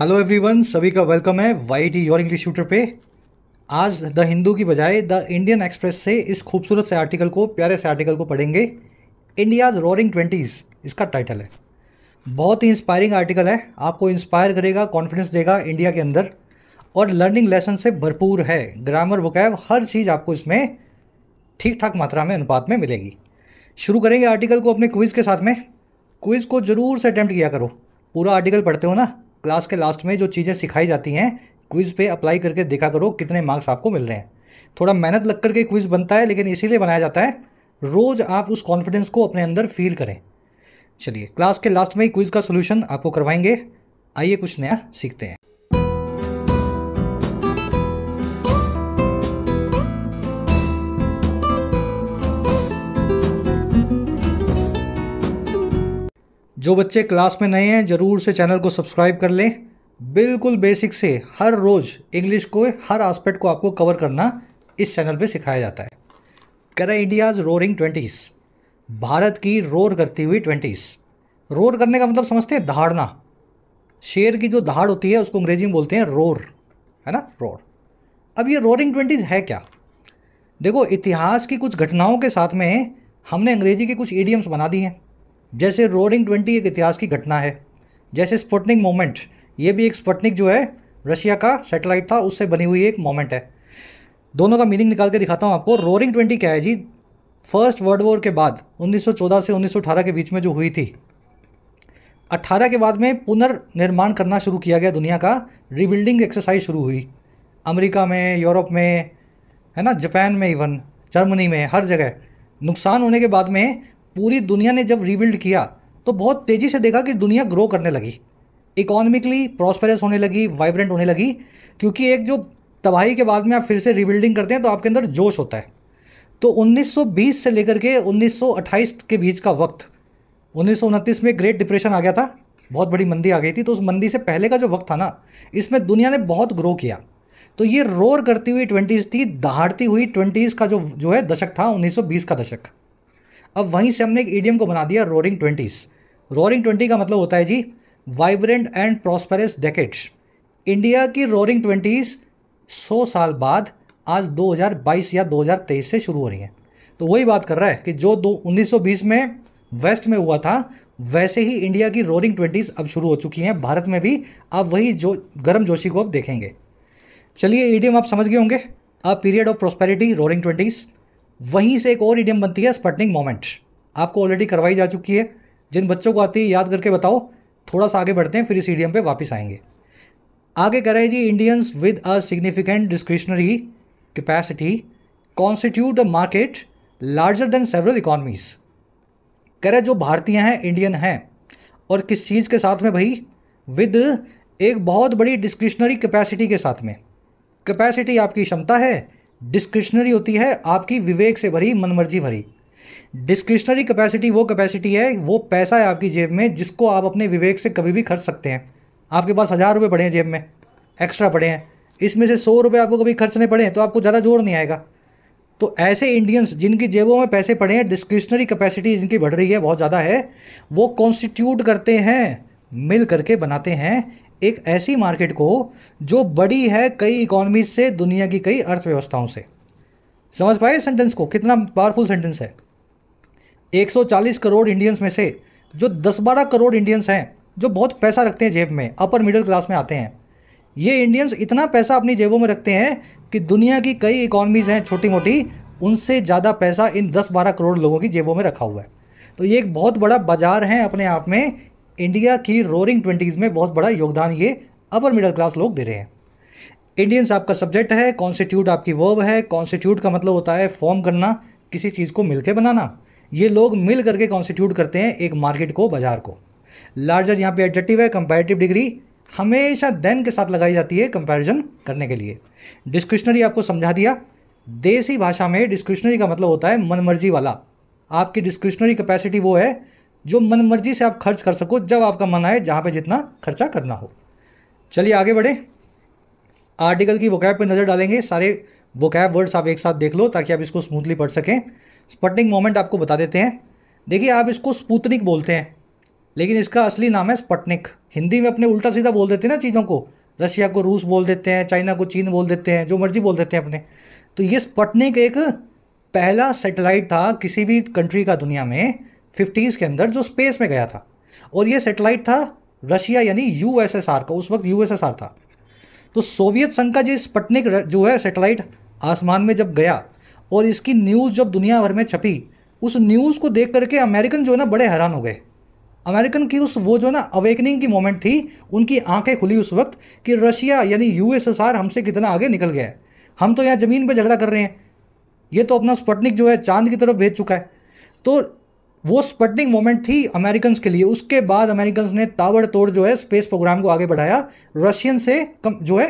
Hello everyone सभी का welcome है Y D your English shooter पे आज द हिंदू की बजाय द इंडियन एक्सप्रेस से इस खूबसूरत से आर्टिकल को प्यारे से आर्टिकल को पढ़ेंगे इंडियाज रोरिंग ट्वेंटीज़ इसका टाइटल है बहुत ही इंस्पायरिंग आर्टिकल है आपको इंस्पायर करेगा कॉन्फिडेंस देगा इंडिया के अंदर और लर्निंग लेसन से भरपूर है ग्रामर वकैब हर चीज़ आपको इसमें ठीक ठाक मात्रा में अनुपात में मिलेगी शुरू करेंगे आर्टिकल को अपने क्विज़ के साथ में क्विज़ को ज़रूर से अटैम्प्ट किया करो पूरा आर्टिकल पढ़ते हो ना क्लास के लास्ट में जो चीज़ें सिखाई जाती हैं क्विज़ पे अप्लाई करके देखा करो कितने मार्क्स आपको मिल रहे हैं थोड़ा मेहनत लग करके क्विज़ बनता है लेकिन इसीलिए बनाया जाता है रोज़ आप उस कॉन्फिडेंस को अपने अंदर फील करें चलिए क्लास के लास्ट में ही क्विज़ का सोल्यूशन आपको करवाएंगे आइए कुछ नया सीखते हैं जो बच्चे क्लास में नए हैं ज़रूर से चैनल को सब्सक्राइब कर लें बिल्कुल बेसिक से हर रोज़ इंग्लिश को हर आस्पेक्ट को आपको कवर करना इस चैनल पे सिखाया जाता है कर इंडियाज़ रोरिंग ट्वेंटीज़ भारत की रोर करती हुई ट्वेंटीज़ रोर करने का मतलब समझते हैं दहाड़ना शेर की जो दहाड़ होती है उसको अंग्रेजी में बोलते हैं रोर है ना रोर अब ये रोरिंग ट्वेंटीज़ है क्या देखो इतिहास की कुछ घटनाओं के साथ में हमने अंग्रेजी के कुछ ईडियम्स बना दिए हैं जैसे रोरिंग ट्वेंटी एक इतिहास की घटना है जैसे स्पुटनिक मोमेंट ये भी एक स्पुटनिक जो है रशिया का सेटेलाइट था उससे बनी हुई एक मोमेंट है दोनों का मीनिंग निकाल के दिखाता हूँ आपको रोरिंग ट्वेंटी क्या है जी फर्स्ट वर्ल्ड वॉर के बाद 1914 से 1918 के बीच में जो हुई थी 18 के बाद में पुनर्निर्माण करना शुरू किया गया दुनिया का रिबिल्डिंग एक्सरसाइज शुरू हुई अमेरिका में यूरोप में है ना जापान में इवन जर्मनी में हर जगह नुकसान होने के बाद में पूरी दुनिया ने जब रीबिल्ड किया तो बहुत तेज़ी से देखा कि दुनिया ग्रो करने लगी इकोनॉमिकली प्रॉस्पेरस होने लगी वाइब्रेंट होने लगी क्योंकि एक जो तबाही के बाद में आप फिर से रिबिल्डिंग करते हैं तो आपके अंदर जोश होता है तो 1920 से लेकर के 1928 के बीच का वक्त उन्नीस में ग्रेट डिप्रेशन आ गया था बहुत बड़ी मंदी आ गई थी तो उस मंदी से पहले का जो वक्त था ना इसमें दुनिया ने बहुत ग्रो किया तो ये रोर करती हुई ट्वेंटीज़ थी दहाड़ती हुई ट्वेंटीज़ का जो जो है दशक था 1920 का दशक अब वहीं से हमने एक ईडीएम को बना दिया रोरिंग ट्वेंटीज़ रोरिंग ट्वेंटी का मतलब होता है जी vibrant and prosperous decades India की रोरिंग ट्वेंटीज़ सौ साल बाद आज 2022 या 2023 से शुरू हो रही हैं तो वही बात कर रहा है कि जो दो उन्नीस में वेस्ट में हुआ था वैसे ही इंडिया की रोरिंग ट्वेंटीज़ अब शुरू हो चुकी हैं भारत में भी अब वही जो गर्म जोशी को अब देखेंगे चलिए ईडीएम आप समझ गए होंगे a period of prosperity roaring twenties वहीं से एक और ईडियम बनती है स्पटनिंग मोमेंट आपको ऑलरेडी करवाई जा चुकी है जिन बच्चों को आती है याद करके बताओ थोड़ा सा आगे बढ़ते हैं फिर इस ईडियम पर वापस आएंगे आगे कह रहे जी Indians with a significant discretionary capacity constitute the market larger than several economies कह रहे जो भारतीय हैं इंडियन हैं और किस चीज़ के साथ में भाई विद एक बहुत बड़ी डिस्क्रिशनरी कैपेसिटी के साथ में कैपेसिटी आपकी क्षमता है डिस्क्रिशनरी होती है आपकी विवेक से भरी मनमर्जी भरी डिस्क्रिशनरी कैपेसिटी वो कैपेसिटी है वो पैसा है आपकी जेब में जिसको आप अपने विवेक से कभी भी खर्च सकते हैं आपके पास हज़ार रुपये पड़े हैं जेब में एक्स्ट्रा पड़े हैं इसमें से सौ रुपये आपको कभी खर्चने पड़े तो आपको ज़्यादा जोर नहीं आएगा तो ऐसे इंडियंस जिनकी जेबों में पैसे पड़े हैं डिस्क्रिशनरी कैपेसिटी जिनकी बढ़ रही है बहुत ज़्यादा है वो कॉन्स्टिट्यूट करते हैं मिल करके बनाते हैं एक ऐसी मार्केट को जो बड़ी है कई इकोनॉमी से दुनिया की कई अर्थव्यवस्थाओं से समझ पाए सेंटेंस को कितना पावरफुल सेंटेंस है 140 करोड़ इंडियंस में से जो 10-12 करोड़ इंडियंस हैं जो बहुत पैसा रखते हैं जेब में अपर मिडिल क्लास में आते हैं ये इंडियंस इतना पैसा अपनी जेबों में रखते हैं कि दुनिया की कई इकोनॉमीज़ हैं छोटी मोटी उनसे ज़्यादा पैसा इन 10-12 करोड़ लोगों की जेबों में रखा हुआ है तो ये एक बहुत बड़ा बाजार है अपने आप में इंडिया की रोरिंग ट्वेंटीज़ में बहुत बड़ा योगदान ये अपर मिडिल क्लास लोग दे रहे हैं इंडियंस आपका सब्जेक्ट है कॉन्स्टिट्यूट आपकी वर्ब है कॉन्स्टिट्यूट का मतलब होता है फॉर्म करना किसी चीज़ को मिलकर बनाना ये लोग मिल करके कॉन्स्टिट्यूट करते हैं एक मार्केट को बाजार को लार्जर यहाँ पे एडजेक्टिव है कंपेरेटिव डिग्री हमेशा देन के साथ लगाई जाती है कंपैरिजन करने के लिए डिस्क्रिप्शनरी आपको समझा दिया देसी भाषा में डिस्क्रिप्शनरी का मतलब होता है मनमर्जी वाला आपकी डिस्क्रिप्शनरी कैपेसिटी वो है जो मन मर्जी से आप खर्च कर सको जब आपका मन आए जहाँ पे जितना खर्चा करना हो चलिए आगे बढ़े आर्टिकल की वोकैब पे नज़र डालेंगे सारे वोकैब वर्ड्स आप एक साथ देख लो ताकि आप इसको स्मूथली पढ़ सकें स्पटनिक मोमेंट आपको बता देते हैं देखिए आप इसको स्पूतनिक बोलते हैं लेकिन इसका असली नाम है स्पटनिक हिंदी में अपने उल्टा सीधा बोल देते हैं ना चीज़ों को रशिया को रूस बोल देते हैं चाइना को चीन बोल देते हैं जो मर्जी बोल देते हैं अपने तो ये स्पटनिक एक पहला सेटेलाइट था किसी भी कंट्री का दुनिया में फिफ्टीज़ के अंदर जो स्पेस में गया था और ये सेटेलाइट था रशिया यानी यूएसएसआर का उस वक्त यूएसएसआर था तो सोवियत संघ का जो स्पटनिक जो है सेटेलाइट आसमान में जब गया और इसकी न्यूज़ जब दुनिया भर में छपी उस न्यूज़ को देख करके अमेरिकन जो है ना बड़े हैरान हो गए अमेरिकन की उस वो जो ना अवेकनिंग की मोमेंट थी उनकी आंखें खुली उस वक्त कि रशिया यानी यूएसएसआर हमसे कितना आगे निकल गया है हम तो यहाँ ज़मीन पर झगड़ा कर रहे हैं ये तो अपना स्पटनिक जो है चांद की तरफ भेज चुका है तो वो स्पटनिंग मोमेंट थी अमेरिकन के लिए उसके बाद अमेरिकन ने ताबड़तोड़ जो है स्पेस प्रोग्राम को आगे बढ़ाया रशियन से कम जो है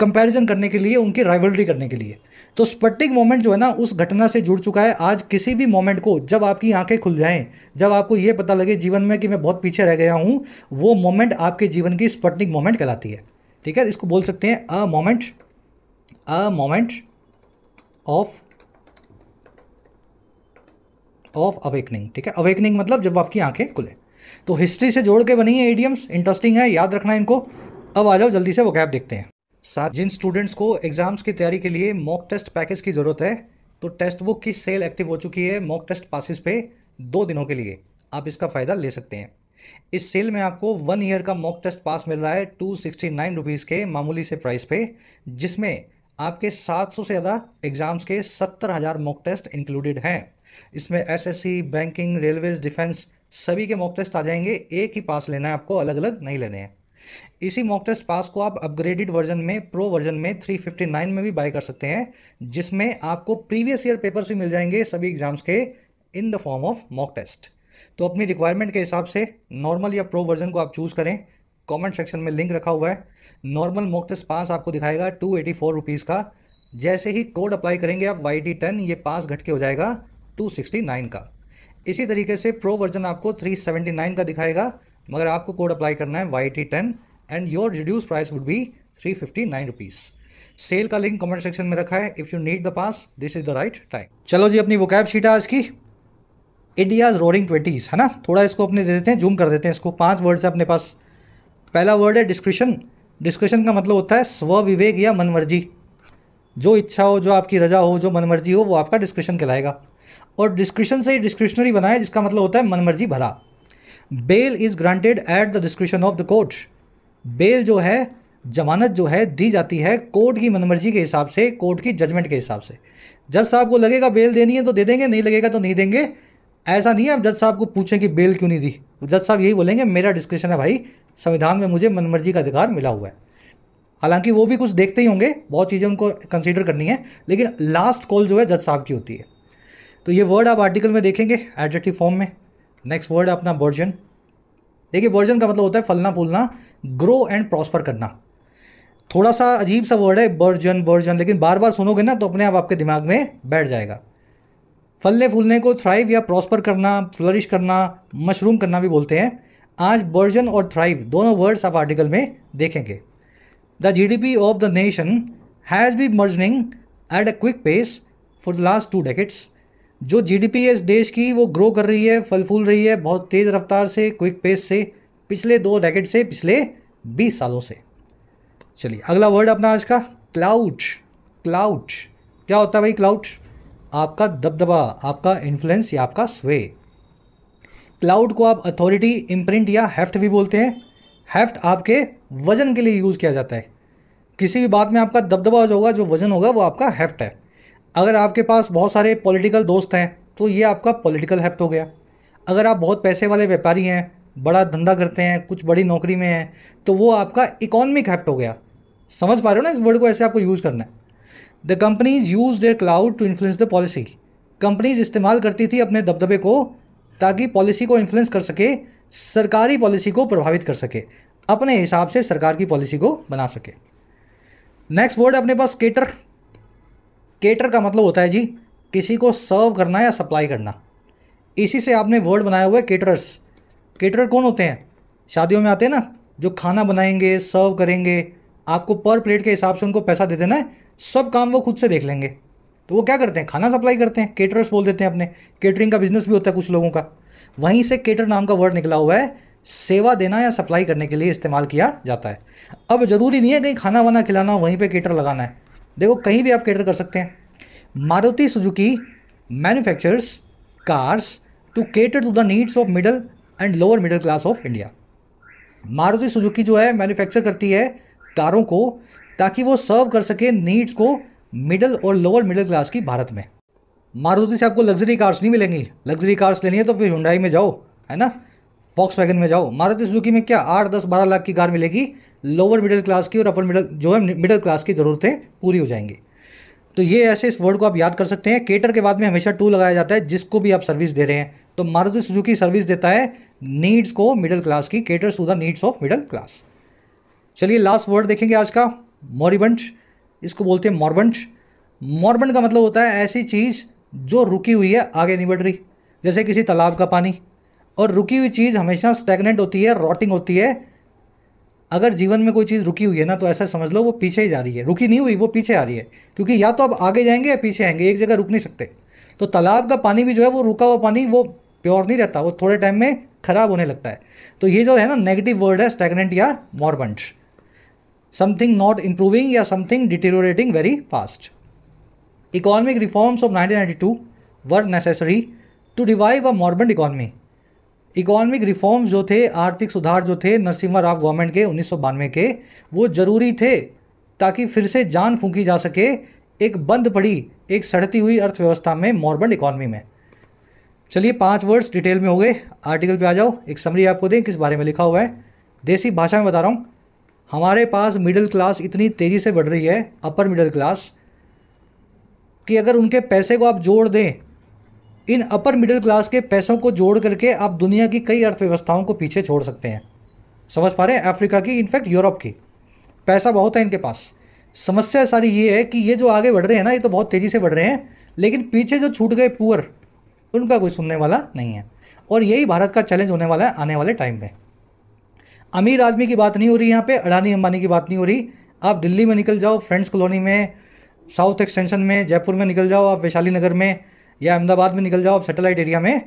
कंपैरिजन करने के लिए उनकी राइवलरी करने के लिए तो स्पटनिक मोमेंट जो है ना उस घटना से जुड़ चुका है आज किसी भी मोमेंट को जब आपकी आंखें खुल जाएं जब आपको ये पता लगे जीवन में कि मैं बहुत पीछे रह गया हूँ वो मोमेंट आपके जीवन की स्पटनिक मोमेंट कहलाती है ठीक है इसको बोल सकते हैं a moment a moment of of awakening ठीक है अवेकनिंग मतलब जब आपकी आंखें खुले तो हिस्ट्री से जोड़ के बनी है एडियम्स इंटरेस्टिंग है याद रखना इनको अब आ जाओ जल्दी से वो गैप देखते हैं साथ जिन स्टूडेंट्स को एग्जाम्स की तैयारी के लिए मॉक टेस्ट पैकेज की ज़रूरत है तो टेस्ट बुक की सेल एक्टिव हो चुकी है मॉक टेस्ट पासिस पे दो दिनों के लिए आप इसका फ़ायदा ले सकते हैं इस सेल में आपको वन ईयर का मॉक टेस्ट पास मिल रहा है टू सिक्सटी नाइन रुपीज़ के मामूली से प्राइस पे जिसमें आपके 700 से ज़्यादा एग्ज़ाम्स के 70,000 मॉक टेस्ट इंक्लूडेड हैं इसमें एसएससी, बैंकिंग रेलवेज डिफेंस सभी के मॉक टेस्ट आ जाएंगे एक ही पास लेना है आपको अलग अलग नहीं लेने हैं इसी मॉक टेस्ट पास को आप अपग्रेडेड वर्जन में प्रो वर्जन में 359 में भी बाय कर सकते हैं जिसमें आपको प्रीवियस ईयर पेपर्स भी मिल जाएंगे सभी एग्जाम्स के in the form of mock test तो अपनी रिक्वायरमेंट के हिसाब से नॉर्मल या प्रो वर्जन को आप चूज़ करें कमेंट सेक्शन में लिंक रखा हुआ है नॉर्मल मोक टेस्ट पास आपको दिखाएगा टू एटी फोर रुपीज़ का जैसे ही कोड अप्लाई करेंगे आप वाई डी टेन ये पास घट के हो जाएगा टू सिक्सटी नाइन का इसी तरीके से प्रो वर्जन आपको थ्री सेवेंटी नाइन का दिखाएगा मगर आपको कोड अप्लाई करना है Y T ten and your reduce price would be three fifty nine rupees sale का लिंक कमेंट सेक्शन में रखा है if you need the pass this is the right time चलो जी अपनी वोकैब शीट आज की इंडिया रोरिंग ट्वेंटीज़ है ना थोड़ा इसको अपने दे देते हैं जूम कर देते हैं इसको पांच वर्ड है अपने पास पहला वर्ड है डिस्क्रिशन डिस्क्रिशन का मतलब होता है स्व विवेक या मनमर्जी जो इच्छा हो जो आपकी रजा हो जो मनमर्जी हो वो आपका डिस्क्रिशन कहलाएगा और डिस्क्रिशन से ही डिस्क्रिशनरी बनाए जिसका मतलब होता है मनमर्जी भरा bail is granted at the description of the court bail जो है जमानत जो है दी जाती है कोर्ट की मनमर्जी के हिसाब से कोर्ट की जजमेंट के हिसाब से जज साहब को लगेगा बेल देनी है तो दे देंगे नहीं लगेगा तो नहीं देंगे ऐसा नहीं है आप जज साहब को पूछें कि बेल क्यों नहीं दी जज साहब यही बोलेंगे मेरा डिस्क्रिप्शन है भाई संविधान में मुझे मनमर्जी का अधिकार मिला हुआ है हालांकि वो भी कुछ देखते ही होंगे बहुत चीज़ें उनको कंसिडर करनी है लेकिन लास्ट कॉल जो है जज साहब की होती है तो ये वर्ड आप आर्टिकल में देखेंगे एडजेक्टिव फॉर्म में नेक्स्ट वर्ड अपना वर्जन देखिए वर्जन का मतलब होता है फलना फूलना ग्रो एंड प्रॉस्पर करना थोड़ा सा अजीब सा वर्ड है बर्जन वर्जन लेकिन बार बार सुनोगे ना तो अपने आप आपके दिमाग में बैठ जाएगा फलने फूलने को थ्राइव या प्रॉस्पर करना फ्लरिश करना मशरूम करना भी बोलते हैं आज बर्जन और थ्राइव दोनों वर्ड्स आप आर्टिकल में देखेंगे the GDP of the nation has be burgeoning at a quick pace for the last two decades जो जीडीपी है इस देश की वो ग्रो कर रही है फल फूल रही है बहुत तेज़ रफ्तार से क्विक पेस से पिछले दो डेकेट से पिछले बीस सालों से चलिए अगला वर्ड अपना आज का क्लाउच क्लाउच क्या होता है भाई क्लाउच आपका दबदबा आपका इन्फ्लुएंस या आपका स्वे क्लाउड को आप अथॉरिटी इम्प्रिंट या हेफ्ट भी बोलते हैं हेफ्ट आपके वजन के लिए यूज़ किया जाता है किसी भी बात में आपका दबदबा जो होगा जो वजन होगा वो आपका हैफ्ट है अगर आपके पास बहुत सारे पॉलिटिकल दोस्त हैं तो ये आपका पॉलिटिकल हैफ्ट हो गया अगर आप बहुत पैसे वाले व्यापारी हैं बड़ा धंधा करते हैं कुछ बड़ी नौकरी में हैं तो वो आपका इकोनॉमिक हेफ्ट हो गया समझ पा रहे हो ना इस वर्ड को ऐसे आपको यूज़ करना है the companies use their clout to influence the policy companies इस्तेमाल करती थी अपने दबदबे को ताकि पॉलिसी को इन्फ्लुएंस कर सके सरकारी पॉलिसी को प्रभावित कर सके अपने हिसाब से सरकार की पॉलिसी को बना सके नेक्स्ट वर्ड है अपने पास केटर केटर का मतलब होता है जी किसी को सर्व करना या सप्लाई करना इसी से आपने वर्ड बनाया हुआ है केटरर्स केटर कौन होते हैं शादियों में आते हैं ना जो खाना बनाएंगे सर्व करेंगे आपको पर प्लेट के हिसाब से उनको पैसा दे देना है सब काम वो खुद से देख लेंगे तो वो क्या करते हैं खाना सप्लाई करते हैं केटरर्स बोल देते हैं अपने केटरिंग का बिजनेस भी होता है कुछ लोगों का वहीं से केटर नाम का वर्ड निकला हुआ है सेवा देना या सप्लाई करने के लिए इस्तेमाल किया जाता है अब ज़रूरी नहीं है कहीं खाना वाना खिलाना वहीं पर केटर लगाना है देखो कहीं भी आप केटर कर सकते हैं Maruti Suzuki manufacturers cars to cater to the needs of middle and lower middle class of India Maruti Suzuki जो है मैन्युफैक्चर करती है कारों को ताकि वो सर्व कर सके नीड्स को मिडल और लोअर मिडिल क्लास की भारत में मारुति से आपको लग्जरी कार्स नहीं मिलेंगी लग्जरी कार्स लेनी है तो फिर हुंडाई में जाओ है ना फॉक्स वैगन में जाओ मारुति सुजुकी में क्या आठ दस बारह लाख की कार मिलेगी लोअर मिडिल क्लास की और अपर मिडिल जो है मिडिल क्लास की ज़रूरतें पूरी हो जाएंगी तो ये ऐसे इस वर्ड को आप याद कर सकते हैं केटर के बाद में हमेशा टू लगाया जाता है जिसको भी आप सर्विस दे रहे हैं तो मारुति सुजुकी सर्विस देता है नीड्स को मिडिल क्लास की caters to the needs of middle class चलिए लास्ट वर्ड देखेंगे आज का मोरिबंट इसको बोलते हैं मॉर्बंट मॉर्बंट का मतलब होता है ऐसी चीज़ जो रुकी हुई है आगे नहीं बढ़ रही जैसे किसी तालाब का पानी और रुकी हुई चीज़ हमेशा स्टेगनेंट होती है रॉटिंग होती है अगर जीवन में कोई चीज़ रुकी हुई है ना तो ऐसा समझ लो वो पीछे ही जा रही है रुकी नहीं हुई वो पीछे आ रही है क्योंकि या तो आप आगे जाएंगे या पीछे आएंगे एक जगह रुक नहीं सकते तो तालाब का पानी भी जो है वो रुका हुआ पानी वो प्योर नहीं रहता वो थोड़े टाइम में ख़राब होने लगता है तो ये जो है ना नेगेटिव वर्ड है स्टेगनेंट या मॉरबंट समथिंग नॉट improving या something deteriorating very fast economic reforms of 1992 were necessary to revive a moribund economy economic reforms जो थे आर्थिक सुधार जो थे नरसिम्हा राव गवर्नमेंट के उन्नीस के वो ज़रूरी थे ताकि फिर से जान फूंकी जा सके एक बंद पड़ी एक सड़ती हुई अर्थव्यवस्था में मॉर्बन इकॉनमी में चलिए पाँच वर्ड्स डिटेल में हो गए आर्टिकल पे आ जाओ एक समरी आपको दें किस बारे में लिखा हुआ है देसी भाषा में बता रहा हूँ हमारे पास मिडिल क्लास इतनी तेज़ी से बढ़ रही है अपर मिडिल क्लास कि अगर उनके पैसे को आप जोड़ दें इन अपर मिडिल क्लास के पैसों को जोड़ करके आप दुनिया की कई अर्थव्यवस्थाओं को पीछे छोड़ सकते हैं समझ पा रहे हैं अफ्रीका की इनफैक्ट यूरोप की पैसा बहुत है इनके पास समस्या सारी ये है कि ये जो आगे बढ़ रहे हैं ना ये तो बहुत तेज़ी से बढ़ रहे हैं लेकिन पीछे जो छूट गए पुअर उनका कोई सुनने वाला नहीं है और यही भारत का चैलेंज होने वाला है आने वाले टाइम में अमीर आदमी की बात नहीं हो रही यहाँ पे अडानी अंबानी की बात नहीं हो रही आप दिल्ली में निकल जाओ फ्रेंड्स कॉलोनी में साउथ एक्सटेंशन में जयपुर में निकल जाओ आप वैशाली नगर में या अहमदाबाद में निकल जाओ आप सेटेलाइट एरिया में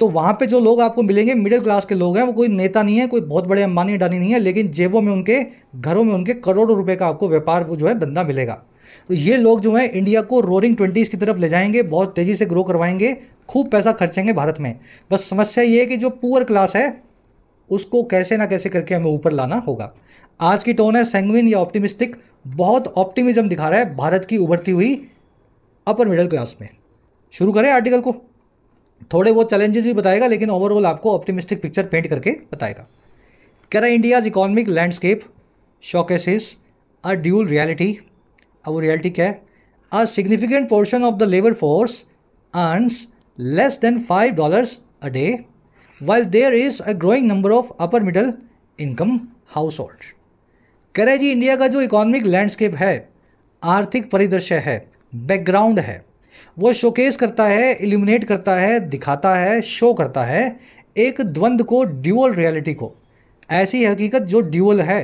तो वहाँ पे जो लोग आपको मिलेंगे मिडिल क्लास के लोग हैं वो कोई नेता नहीं है कोई बहुत बड़े अंबानी अडानी नहीं है लेकिन जेबों में उनके घरों में उनके करोड़ों रुपये का आपको व्यापार वो जो है धंधा मिलेगा तो ये लोग जो है इंडिया को रोरिंग ट्वेंटीज़ की तरफ ले जाएंगे बहुत तेज़ी से ग्रो करवाएंगे खूब पैसा खर्चेंगे भारत में बस समस्या ये है कि जो पुअर क्लास है उसको कैसे ना कैसे करके हमें ऊपर लाना होगा आज की टोन है सेंगविन या ऑप्टिमिस्टिक बहुत ऑप्टिमिज्म दिखा रहा है भारत की उभरती हुई अपर मिडिल क्लास में शुरू करें आर्टिकल को थोड़े बहुत चैलेंजेस भी बताएगा लेकिन ओवरऑल आपको ऑप्टिमिस्टिक पिक्चर पेंट करके बताएगा कह रहा है India's economic landscape showcases a dual reality अब वो रियलिटी क्या है a significant portion of the labour force earns less than five dollars a day there is a growing number of upper middle income household कह रहे जी India का जो economic landscape है आर्थिक परिदृश्य है बैकग्राउंड है वो शोकेस करता है इल्यूमिनेट करता है दिखाता है शो करता है एक द्वंद्व को ड्यूअल रियलिटी को ऐसी हकीकत जो ड्यूअल है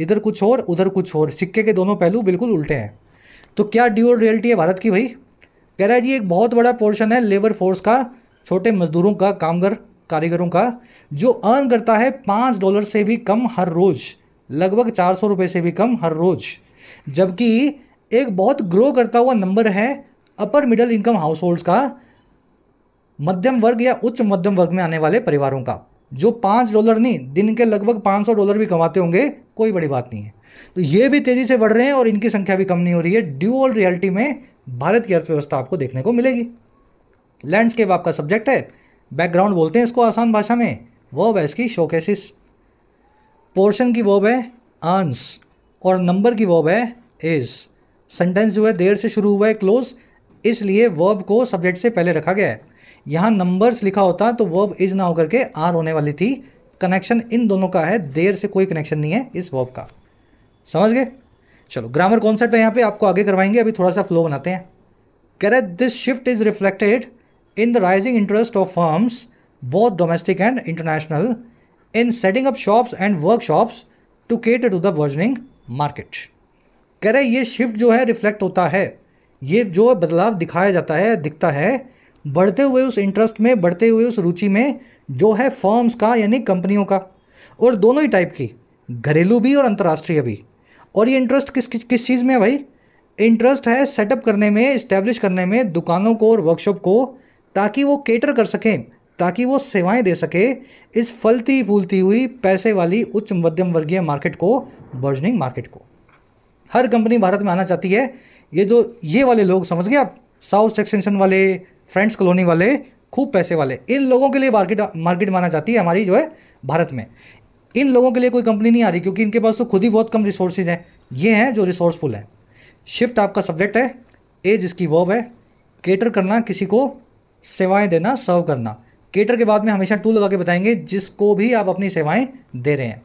इधर कुछ और उधर कुछ और सिक्के के दोनों पहलू बिल्कुल उल्टे हैं तो क्या ड्यूअल रियलिटी है भारत की भाई कह रहा है जी एक बहुत बड़ा पोर्शन है लेबर फोर्स का छोटे मजदूरों का कामगार कारीगरों का जो अर्न करता है पाँच डॉलर से भी कम हर रोज़ लगभग चार सौ रुपये से भी कम हर रोज़ जबकि एक बहुत ग्रो करता हुआ नंबर है upper middle income households का मध्यम वर्ग या उच्च मध्यम वर्ग में आने वाले परिवारों का जो पाँच डॉलर नहीं दिन के लगभग पाँच सौ डॉलर भी कमाते होंगे कोई बड़ी बात नहीं है तो ये भी तेज़ी से बढ़ रहे हैं और इनकी संख्या भी कम नहीं हो रही है ड्यूअल रियलिटी में भारत की अर्थव्यवस्था आपको देखने को मिलेगी लैंडस्केप आपका सब्जेक्ट है बैकग्राउंड बोलते हैं इसको आसान भाषा में वर्ब है इसकी शोकेसिस पोर्शन की वर्ब है आंस और नंबर की वर्ब है इज सेंटेंस जो है देर से शुरू हुआ है क्लोज इसलिए वर्ब को सब्जेक्ट से पहले रखा गया है यहाँ नंबर्स लिखा होता तो वर्ब इज ना होकर के आर होने वाली थी कनेक्शन इन दोनों का है देर से कोई कनेक्शन नहीं है इस वर्ब का समझ गए चलो ग्रामर कॉन्सेप्ट है यहाँ पे आपको आगे करवाएंगे अभी थोड़ा सा फ्लो बनाते हैं कह रहे this shift is reflected in the rising interest of firms, both domestic and international, in setting up shops and workshops to cater to the burgeoning market. कह रहे ये शिफ्ट जो है रिफ्लेक्ट होता है ये जो बदलाव दिखाया जाता है दिखता है बढ़ते हुए उस इंटरेस्ट में बढ़ते हुए उस रुचि में जो है फर्म्स का यानी कंपनियों का और दोनों ही टाइप की घरेलू भी और अंतर्राष्ट्रीय भी और ये इंटरेस्ट किस किस किस चीज़ में है भाई इंटरेस्ट है सेटअप करने में इस्टेब्लिश करने में दुकानों को और वर्कशॉप को ताकि वो केटर कर सकें ताकि वो सेवाएं दे सके इस फलती फूलती हुई पैसे वाली उच्च मध्यम वर्गीय मार्केट को बर्जनिंग मार्केट को हर कंपनी भारत में आना चाहती है ये जो ये वाले लोग समझ गए आप साउथ एक्सटेंशन वाले फ्रेंड्स कॉलोनी वाले खूब पैसे वाले इन लोगों के लिए मार्केट मार्केट माना जाती है हमारी जो है भारत में इन लोगों के लिए कोई कंपनी नहीं आ रही क्योंकि इनके पास तो खुद ही बहुत कम रिसोर्सेज हैं ये हैं जो रिसोर्सफुल हैं शिफ्ट आपका सब्जेक्ट है एज इसकी वॉब है केटर करना किसी को सेवाएं देना सर्व करना केटर के बाद में हमेशा टू लगा के बताएंगे जिसको भी आप अपनी सेवाएं दे रहे हैं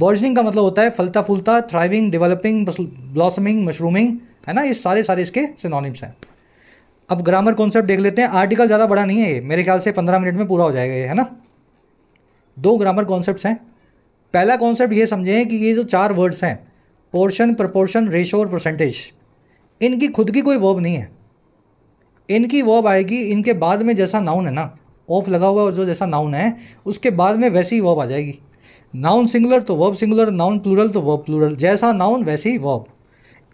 बर्जनिंग का मतलब होता है फलता फूलता थ्राइविंग डेवलपिंग ब्लॉसमिंग मशरूमिंग है ना ये सारे सारे इसके सिनोनिम्स हैं अब ग्रामर कॉन्सेप्ट देख लेते हैं आर्टिकल ज़्यादा बड़ा नहीं है ये मेरे ख्याल से पंद्रह मिनट में पूरा हो जाएगा ये है ना दो ग्रामर कॉन्सेप्ट हैं पहला कॉन्सेप्ट ये समझें कि ये जो चार वर्ड्स हैं पोर्शन प्रपोर्शन रेशो और परसेंटेज इनकी खुद की कोई वर्ब नहीं है इनकी वर्ब आएगी इनके बाद में जैसा नाउन है ना ऑफ लगा हुआ जो जैसा नाउन है उसके बाद में वैसी ही वर्ब आ जाएगी नाउन सिंगुलर तो वर्ब सिंगुलर नाउन प्लूरल तो वर्ब प्लूरल जैसा नाउन वैसे ही वर्ब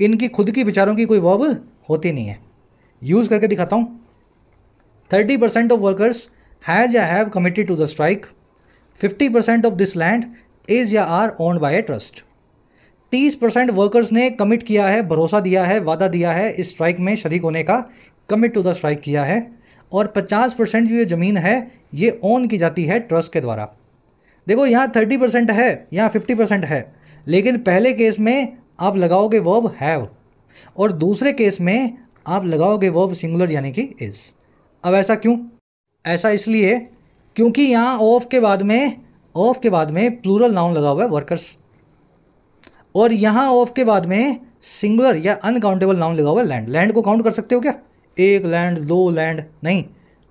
इनकी खुद की विचारों की कोई वर्ब होती नहीं है यूज़ करके दिखाता हूँ thirty percent of workers has या have committed to the strike fifty percent of this land is या are owned by a trust तीस परसेंट वर्कर्स ने कमिट किया है भरोसा दिया है वादा दिया है इस स्ट्राइक में शरीक होने का कमिट टू द स्ट्राइक किया है और 50 परसेंट जो ये ज़मीन है ये ओन की जाती है ट्रस्ट के द्वारा देखो यहाँ 30 परसेंट है यहाँ 50 परसेंट है लेकिन पहले केस में आप लगाओगे वर्ब हैव और दूसरे केस में आप लगाओगे वर्ब सिंगुलर यानी कि इज़ अब ऐसा क्यों ऐसा इसलिए क्योंकि यहाँ ऑफ के बाद में ऑफ के बाद में प्लूरल नाउन लगा हुआ है वर्कर्स और यहाँ ऑफ के बाद में सिंगुलर या अनकाउंटेबल नाउन लगा हुआ है लैंड लैंड को काउंट कर सकते हो क्या एक लैंड दो लैंड नहीं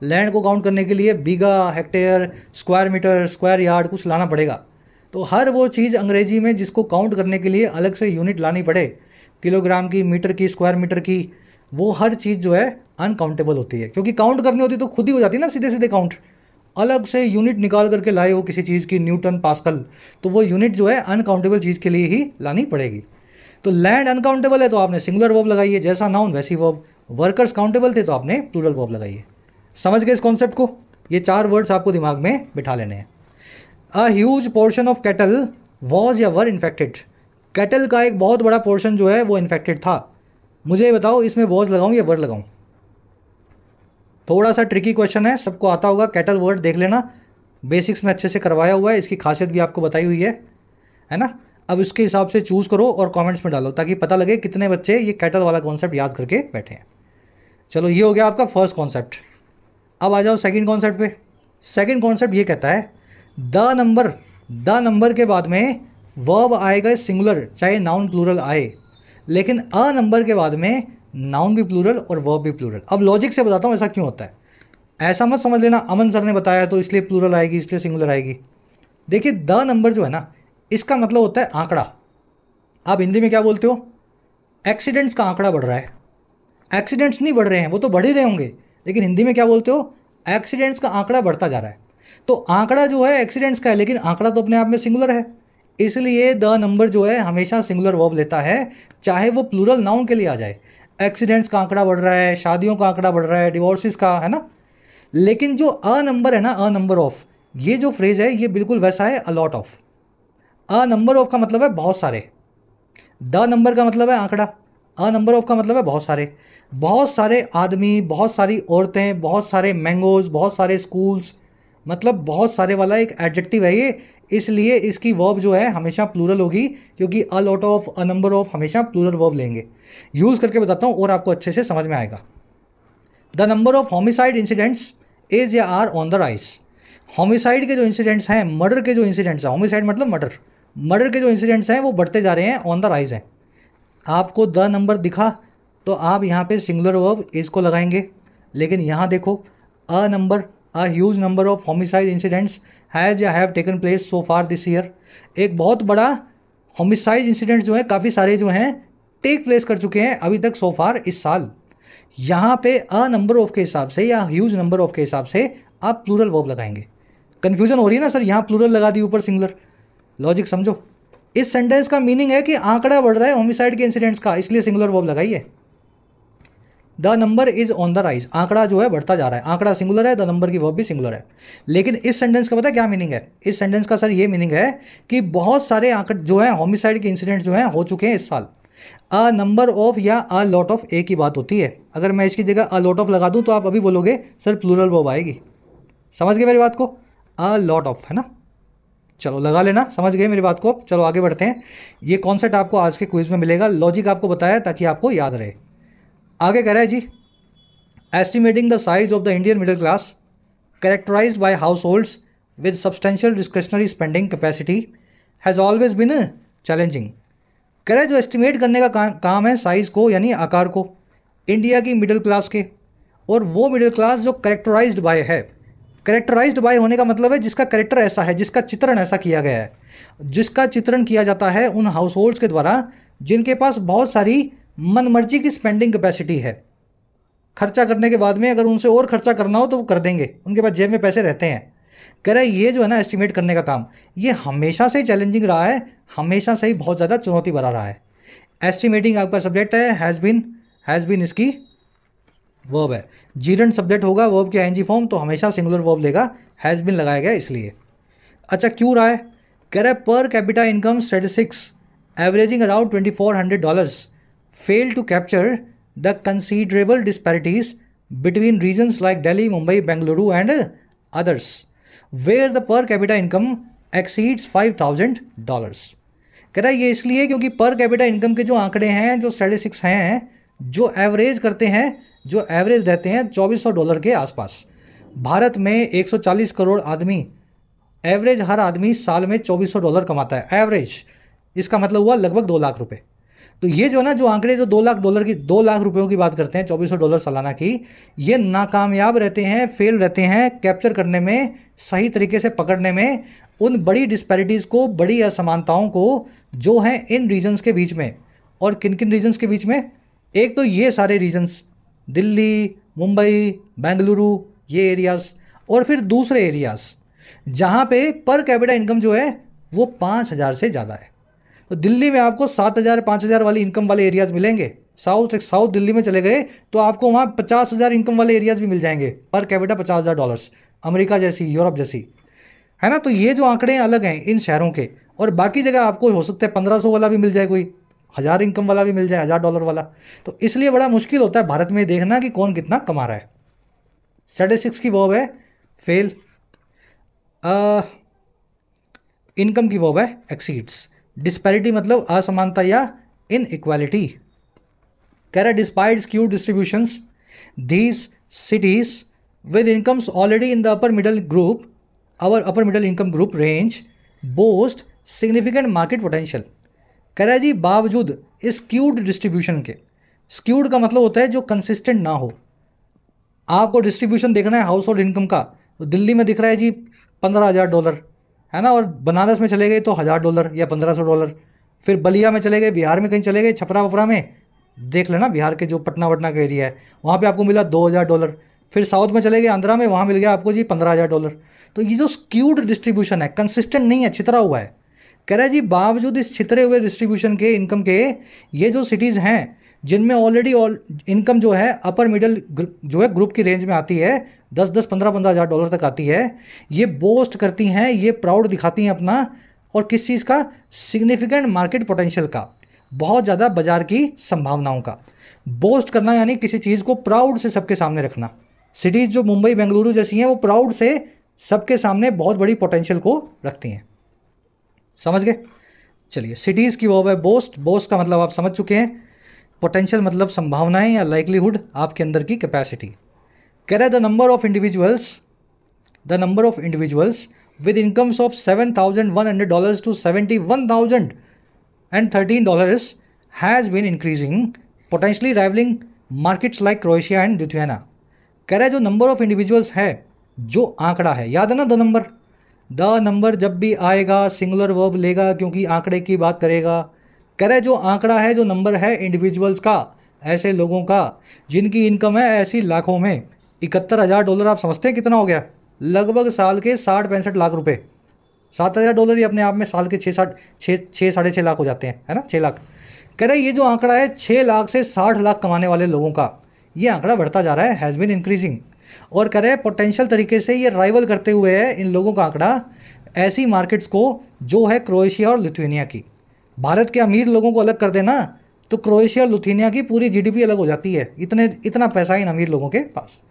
लैंड को काउंट करने के लिए bigha hectare square metre square yard कुछ लाना पड़ेगा तो हर वो चीज़ अंग्रेजी में जिसको काउंट करने के लिए अलग से यूनिट लानी पड़े किलोग्राम की मीटर की स्क्वायर मीटर की वो हर चीज़ जो है अनकाउंटेबल होती है क्योंकि काउंट करनी होती तो खुद ही हो जाती है ना सीधे सीधे काउंट अलग से यूनिट निकाल करके लाए हो किसी चीज़ की न्यूटन पास्कल तो वो यूनिट जो है अनकाउंटेबल चीज़ के लिए ही लानी पड़ेगी तो लैंड अनकाउंटेबल है तो आपने सिंगुलर वर्ब लगाई है जैसा नाउन वैसी वर्ब वर्कर्स काउंटेबल थे तो आपने प्लूरल वर्ब लगाइए समझ गए इस कॉन्सेप्ट को ये चार वर्ड्स आपको दिमाग में बिठा लेने हैं a huge portion of cattle was या वर इन्फेक्टेड कैटल का एक बहुत बड़ा पोर्शन जो है वो इन्फेक्टेड था मुझे बताओ इसमें वॉज लगाऊँ या वर लगाऊँ थोड़ा सा ट्रिकी क्वेश्चन है सबको आता होगा कैटल वर्ड देख लेना बेसिक्स में अच्छे से करवाया हुआ है इसकी खासियत भी आपको बताई हुई है है ना अब इसके हिसाब से चूज़ करो और कमेंट्स में डालो ताकि पता लगे कितने बच्चे ये कैटल वाला कॉन्सेप्ट याद करके बैठे हैं चलो ये हो गया आपका फर्स्ट कॉन्सेप्ट अब आ जाओ सेकंड कॉन्सेप्ट पे सेकंड कॉन्सेप्ट ये कहता है द नंबर द नंबर के बाद में वर्ब आएगा सिंगुलर चाहे नाउन प्लूरल आए लेकिन अ नंबर के बाद में नाउन भी प्लूरल और वर्ब भी प्लूरल अब लॉजिक से बताता हूँ ऐसा क्यों होता है ऐसा मत समझ लेना अमन सर ने बताया तो इसलिए प्लूरल आएगी इसलिए सिंगुलर आएगी देखिए द नंबर जो है ना इसका मतलब होता है आंकड़ा आप हिंदी में क्या बोलते हो एक्सीडेंट्स का आंकड़ा बढ़ रहा है एक्सीडेंट्स नहीं बढ़ रहे हैं वो तो बढ़ ही रहे होंगे लेकिन हिंदी में क्या बोलते हो एक्सीडेंट्स का आंकड़ा बढ़ता जा रहा है तो आंकड़ा जो है एक्सीडेंट्स का है लेकिन आंकड़ा तो अपने आप में सिंगुलर है इसलिए द नंबर जो है हमेशा सिंगुलर वर्ब लेता है चाहे वो प्लूरल नाउन के लिए आ जाए एक्सीडेंट्स का आंकड़ा बढ़ रहा है शादियों का आंकड़ा बढ़ रहा है डिवोर्सिस का है ना लेकिन जो अ नंबर है ना अ नंबर ऑफ ये जो फ्रेज है ये बिल्कुल वैसा है a lot of a number of का मतलब है बहुत सारे द नंबर का मतलब है आंकड़ा अ नंबर ऑफ़ का मतलब है बहुत सारे बहुत सारे आदमी बहुत सारी औरतें बहुत सारे मैंगोज़ बहुत सारे स्कूल्स मतलब बहुत सारे वाला एक एडजेक्टिव है ये इसलिए इसकी वर्ब जो है हमेशा प्लूरल होगी क्योंकि a lot of a number of हमेशा प्लूरल वर्ब लेंगे यूज़ करके बताता हूँ और आपको अच्छे से समझ में आएगा the number of homicide incidents is या are on the rise homicide के जो इंसिडेंट्स हैं मर्डर के जो इंसिडेंट्स हैं होमिसाइड मतलब मर्डर मर्डर के जो इंसिडेंट्स हैं वो बढ़ते जा रहे हैं ऑन द राइज हैं आपको द नंबर दिखा तो आप यहाँ पे सिंगुलर वर्ब इसको लगाएंगे लेकिन यहाँ देखो a number a huge number of homicide incidents has या have taken place so far this year एक बहुत बड़ा होमिसाइड इंसिडेंट्स जो है काफ़ी सारे जो हैं टेक प्लेस कर चुके हैं अभी तक सो फार इस साल यहाँ पे अ नंबर ऑफ के हिसाब से या ह्यूज नंबर ऑफ के हिसाब से आप प्लूरल वर्ब लगाएंगे कन्फ्यूजन हो रही है ना सर यहाँ प्लूरल लगा दी ऊपर सिंगुलर लॉजिक समझो इस सेंटेंस का मीनिंग है कि आंकड़ा बढ़ रहा है होमिसाइड के इंसिडेंट्स का इसलिए सिंगुलर वर्ब लगाइए the number is on the rise आंकड़ा जो है बढ़ता जा रहा है आंकड़ा सिंगुलर है द नंबर की वर्ब भी सिंगुलर है लेकिन इस सेंटेंस का पता है क्या मीनिंग है इस सेंटेंस का सर ये मीनिंग है कि बहुत सारे आंकड़े जो है होमिसाइड के इंसिडेंट्स जो हैं हो चुके हैं इस साल अ नंबर ऑफ या अ लॉट ऑफ ए की बात होती है अगर मैं इसकी जगह अ लॉट ऑफ लगा दूँ तो आप अभी बोलोगे सर प्लूरल वर्ब आएगी समझ गए मेरी बात को अ लॉट ऑफ है ना चलो लगा लेना समझ गए मेरी बात को चलो आगे बढ़ते हैं ये कॉन्सेप्ट आपको आज के क्विज़ में मिलेगा लॉजिक आपको बताया ताकि आपको याद रहे आगे कह रहा है जी estimating the size of the Indian middle class by households with substantial discretionary spending capacity has always been challenging कह रहे जो एस्टिमेट करने का काम, काम है साइज़ को यानी आकार को इंडिया की मिडिल क्लास के और वो मिडिल क्लास जो करेक्टराइज बाय है करेक्टराइज्ड बाय होने का मतलब है जिसका करेक्टर ऐसा है जिसका चित्रण ऐसा किया गया है जिसका चित्रण किया जाता है उन हाउस होल्ड्स के द्वारा जिनके पास बहुत सारी मनमर्जी की स्पेंडिंग कैपेसिटी है खर्चा करने के बाद में अगर उनसे और खर्चा करना हो तो वो कर देंगे उनके पास जेब में पैसे रहते हैं कह रहे ये जो है ना एस्टिमेट करने का काम ये हमेशा से चैलेंजिंग रहा है हमेशा से ही बहुत ज़्यादा चुनौती भरा रहा है एस्टिमेटिंग आपका सब्जेक्ट है हैज़ बिन हैज़ बिन इसकी वर्ब है जीरन सब्जेक्ट होगा वर्ब की आई फॉर्म तो हमेशा सिंगुलर वर्ब लेगा हैज़ बिन लगाया गया इसलिए अच्छा क्यों रहा है कह रहा है per capita income statistics averaging around twenty four hundred dollars fail to capture the considerable disparities between regions like Delhi Mumbai Bengaluru and others where the per capita income exceeds five thousand dollars कह रहा है ये इसलिए क्योंकि पर कैपिटा इनकम के जो आंकड़े हैं जो स्टेटिस्टिक्स हैं जो एवरेज करते हैं जो एवरेज रहते हैं 2400 डॉलर के आसपास भारत में 140 करोड़ आदमी एवरेज हर आदमी साल में 2400 डॉलर कमाता है एवरेज इसका मतलब हुआ लगभग दो लाख रुपए तो ये जो ना जो आंकड़े जो दो लाख डॉलर की दो लाख रुपयों की बात करते हैं 2400 डॉलर सालाना की ये नाकामयाब रहते हैं फेल रहते हैं कैप्चर करने में सही तरीके से पकड़ने में उन बड़ी डिस्पैरिटीज़ को बड़ी असमानताओं को जो हैं इन रीजन्स के बीच में और किन किन रीजन्स के बीच में एक तो ये सारे रीजन्स दिल्ली मुंबई बेंगलुरु ये एरियाज़ और फिर दूसरे एरियाज़ जहाँ पे पर कैपिटा इनकम जो है वो पाँच हज़ार से ज़्यादा है तो दिल्ली में आपको सात हज़ार पाँच हज़ार वाली इनकम वाले एरियाज़ मिलेंगे साउथ साउथ दिल्ली में चले गए तो आपको वहाँ पचास हज़ार इनकम वाले एरियाज़ भी मिल जाएंगे पर कैपिटा पचास हज़ार डॉलर्स अमेरिका जैसी यूरोप जैसी है ना तो ये जो आंकड़े अलग हैं इन शहरों के और बाकी जगह आपको हो सकता है पंद्रह सौ वाला भी मिल जाए कोई हज़ार इनकम वाला भी मिल जाए हज़ार डॉलर वाला तो इसलिए बड़ा मुश्किल होता है भारत में देखना कि कौन कितना कमा रहा है साढ़े सिक्स की वॉब है फेल इनकम की वॉब है एक्सीड्स डिस्पैरिटी मतलब असमानता या इन इक्वालिटी रहे डिस्पाइड क्यू distributions these cities with incomes already in the upper middle group or upper middle income group range boast significant market potential कह रहा है जी बावजूद स्क्यूड डिस्ट्रीब्यूशन के स्क्यूड का मतलब होता है जो कंसिस्टेंट ना हो आपको डिस्ट्रीब्यूशन देखना है हाउस होल्ड इनकम का तो दिल्ली में दिख रहा है जी पंद्रह हज़ार डॉलर है ना और बनारस में चले गए तो हज़ार डॉलर या पंद्रह सौ डॉलर फिर बलिया में चले गए बिहार में कहीं चले गए छपरा वपरा में देख लेना बिहार के जो पटना वटना का एरिया है वहाँ पे आपको मिला दो हज़ार डॉलर फिर साउथ में चले गए आंध्रा में वहाँ मिल गया आपको जी पंद्रह हज़ार डॉलर तो ये जो स्क्यूड डिस्ट्रीब्यूशन है कंसिस्टेंट नहीं है छितरा हुआ है कह रहा है जी बावजूद इस छितरे हुए डिस्ट्रीब्यूशन के इनकम के ये जो सिटीज़ हैं जिनमें ऑलरेडी ऑल इनकम जो है अपर मिडिल जो है ग्रुप की रेंज में आती है दस दस पंद्रह पंद्रह हज़ार डॉलर तक आती है ये बोस्ट करती हैं ये प्राउड दिखाती हैं अपना और किस चीज़ का सिग्निफिकेंट मार्केट पोटेंशियल का बहुत ज़्यादा बाजार की संभावनाओं का बोस्ट करना यानी किसी चीज़ को प्राउड से सबके सामने रखना सिटीज़ जो मुंबई बेंगलुरु जैसी हैं वो प्राउड से सबके सामने बहुत बड़ी पोटेंशियल को रखती हैं समझ गए चलिए सिटीज़ की वर्ब है बोस्ट बोस्ट का मतलब आप समझ चुके हैं पोटेंशियल मतलब संभावनाएं या लाइकलीहुड आपके अंदर की कैपेसिटी कह रहे the number of individuals the number of individuals with incomes of seven thousand one hundred dollars to seventy one thousand and thirteen dollars has been increasing potentially rivalling markets like Croatia and Lithuania कह रहे जो number of individuals है जो आंकड़ा है याद है ना द नंबर द नंबर जब भी आएगा सिंगुलर वर्ब लेगा क्योंकि आंकड़े की बात करेगा करे जो आंकड़ा है जो नंबर है इंडिविजुअल्स का ऐसे लोगों का जिनकी इनकम है ऐसी लाखों में इकहत्तर हज़ार डॉलर आप समझते हैं कितना हो गया लगभग साल के साठ पैंसठ लाख रुपए सात हज़ार डॉलर ही अपने आप में साल के छः साठ छः छः साढ़े छः लाख हो जाते हैं है ना छः लाख कह रहे ये जो आंकड़ा है छः लाख से साठ लाख कमाने वाले लोगों का ये आंकड़ा बढ़ता जा रहा है हैज़ बिन इंक्रीजिंग और कह रहे हैं पोटेंशियल तरीके से ये राइवल करते हुए है इन लोगों का आंकड़ा ऐसी मार्केट्स को जो है क्रोएशिया और लिथुनिया की भारत के अमीर लोगों को अलग कर देना तो क्रोएशिया और लुथीनिया की पूरी जीडीपी अलग हो जाती है इतने इतना पैसा इन अमीर लोगों के पास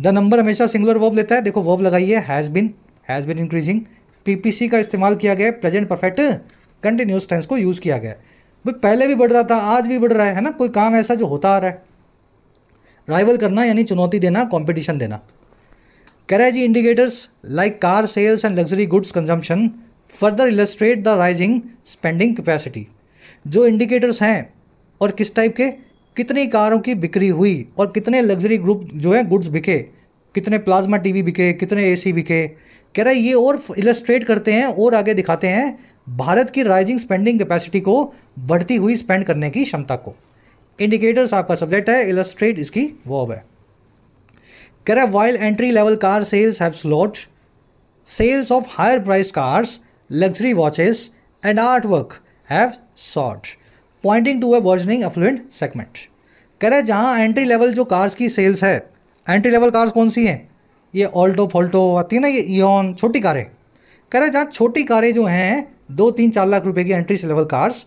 द नंबर हमेशा सिंगुलर वर्ब लेता है देखो वर्ब लगाइए has been has been increasing PPC का इस्तेमाल किया गया प्रेजेंट परफेक्ट कंटिन्यूस टेंस को यूज़ किया गया भाई पहले भी बढ़ रहा था आज भी बढ़ रहा है, है ना कोई काम ऐसा जो होता आ रहा है राइवल करना यानी चुनौती देना कॉम्पिटिशन देना कह रहे जी indicators like car sales and luxury goods consumption further illustrate the rising spending capacity जो इंडिकेटर्स हैं और किस टाइप के कितनी कारों की बिक्री हुई और कितने लग्जरी ग्रुप जो है गुड्स बिके कितने प्लाज्मा टीवी बिके कितने एसी बिके कह रहे ये और इलस्ट्रेट करते हैं और आगे दिखाते हैं भारत की राइजिंग स्पेंडिंग कैपेसिटी को बढ़ती हुई स्पेंड करने की क्षमता को इंडिकेटर्स आपका सब्जेक्ट है इलस्ट्रेट इसकी वॉब है कह रहा है while entry level car sales have slowed sales of higher price cars luxury watches and art work have soared pointing to a burgeoning affluent segment कह रहे जहाँ एंट्री लेवल जो कार्स की सेल्स है एंट्री लेवल कार्स कौन सी हैं ये ऑल्टो फोल्टो आती है ना ये ईन छोटी कारें कह रहे जहाँ छोटी कारें जो हैं दो तीन चार लाख रुपए की एंट्री लेवल कार्स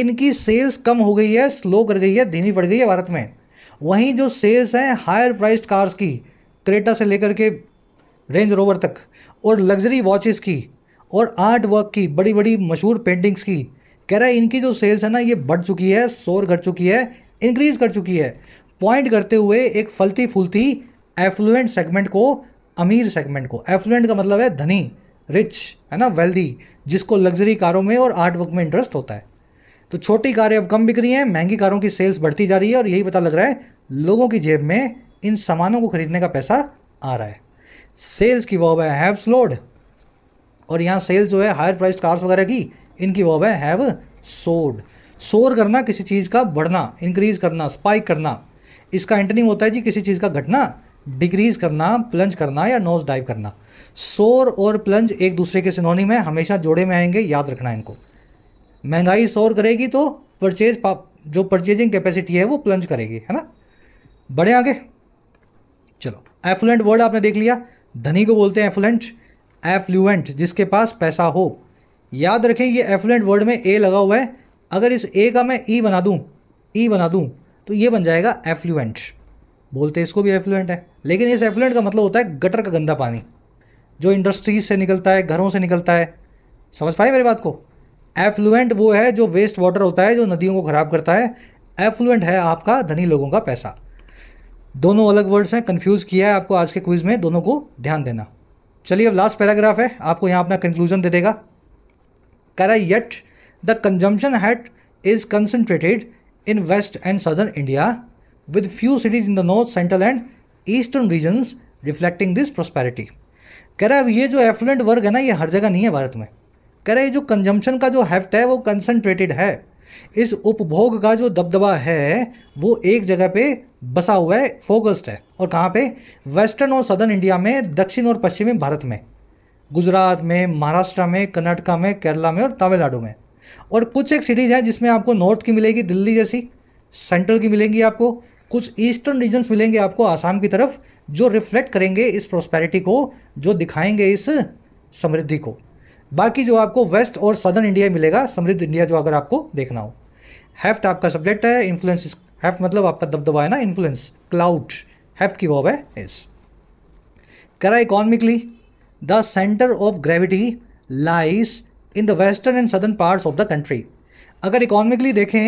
इनकी सेल्स कम हो गई है स्लो कर गई है धीमी पड़ गई है भारत में वहीं जो सेल्स हैं हायर प्राइस्ड कार्स की क्रेटा से लेकर के रेंज रोवर तक और लग्जरी वॉचेस की और आर्ट वर्क की बड़ी बड़ी मशहूर पेंटिंग्स की कह रहा है इनकी जो सेल्स है ना ये बढ़ चुकी है शोर घट चुकी है इंक्रीज कर चुकी है पॉइंट करते हुए एक फलती फूलती एफ्लुएंट सेगमेंट को अमीर सेगमेंट को एफ्लुएंट का मतलब है धनी रिच है ना वेल्दी जिसको लग्जरी कारों में और आर्ट वर्क में इंटरेस्ट होता है तो छोटी कारें अब कम बिक रही हैं महंगी कारों की सेल्स बढ़ती जा रही है और यही पता लग रहा है लोगों की जेब में इन सामानों को खरीदने का पैसा आ रहा है सेल्स की वॉब हैव स्लोड और यहाँ सेल्स जो है हायर प्राइस कार्स वगैरह की इनकी वॉब हैव सोड सोर करना किसी चीज़ का बढ़ना इंक्रीज करना स्पाइक करना इसका एंटनिंग होता है जी किसी चीज़ का घटना डिक्रीज करना प्लंज करना या नोज डाइव करना सोर और प्लंज एक दूसरे के सिनोनी में हमेशा जोड़े में आएंगे याद रखना इनको महंगाई शोर करेगी तो परचेज जो परचेजिंग कैपेसिटी है वो प्लंज करेगी है ना बढ़े आगे चलो एफ्लुएंट वर्ड आपने देख लिया धनी को बोलते हैं एफ्लुएंट एफ्लुएंट जिसके पास पैसा हो याद रखें ये एफ्लुएंट वर्ड में ए लगा हुआ है अगर इस ए का मैं ई e बना दूँ ई e बना दूँ तो ये बन जाएगा एफ्लुएंट बोलते इसको भी एफ्लुएंट है लेकिन इस एफ्लुएंट का मतलब होता है गटर का गंदा पानी जो इंडस्ट्रीज से निकलता है घरों से निकलता है समझ पाए मेरी बात को एफ्लुएंट वो है जो वेस्ट वाटर होता है जो नदियों को ख़राब करता है एफ्लुएंट है आपका धनी लोगों का पैसा दोनों अलग वर्ड्स हैं कन्फ्यूज़ किया है आपको आज के क्विज़ में दोनों को ध्यान देना चलिए अब लास्ट पैराग्राफ है आपको यहाँ अपना कंक्लूजन दे देगा कह रहा yet the consumption that is concentrated in west and southern India with few cities in the north central and eastern regions reflecting this prosperity कह रहा है ये जो एफ्लुएंट वर्ग है ना ये हर जगह नहीं है भारत में कह रहे जो कंजम्पशन का जो हैफ्ट है वो कंसनट्रेटेड है इस उपभोग का जो दबदबा है वो एक जगह पे बसा हुआ है फोकस्ड है और कहाँ पे वेस्टर्न और सदर्न इंडिया में दक्षिण और पश्चिमी भारत में गुजरात में महाराष्ट्र में कर्नाटका में केरला में और तमिलनाडु में और कुछ एक सिटीज़ हैं जिसमें आपको नॉर्थ की मिलेगी दिल्ली जैसी सेंट्रल की मिलेंगी आपको कुछ ईस्टर्न रीजन्स मिलेंगे आपको आसाम की तरफ जो रिफ्लेक्ट करेंगे इस प्रॉस्पेरिटी को जो दिखाएंगे इस समृद्धि को बाकी जो आपको वेस्ट और सदर्न इंडिया मिलेगा समृद्ध इंडिया जो अगर आपको देखना हो हैफ्ट आपका सब्जेक्ट है इन्फ्लुएंस हैफ्ट मतलब आपका दबदबा है ना इन्फ्लुएंस क्लाउड हैफ्ट की वॉब है इस करा economically the centre of gravity lies in the western and southern parts of the country अगर इकोनॉमिकली देखें